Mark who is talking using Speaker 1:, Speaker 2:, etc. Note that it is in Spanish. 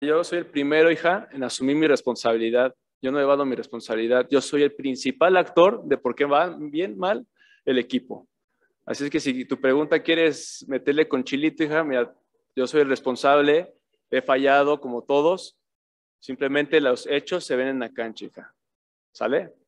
Speaker 1: Yo soy el primero, hija, en asumir mi responsabilidad. Yo no he llevado mi responsabilidad. Yo soy el principal actor de por qué va bien, mal el equipo. Así es que si tu pregunta quieres meterle con chilito, hija, mira, yo soy el responsable, he fallado como todos. Simplemente los hechos se ven en la cancha, hija. ¿Sale?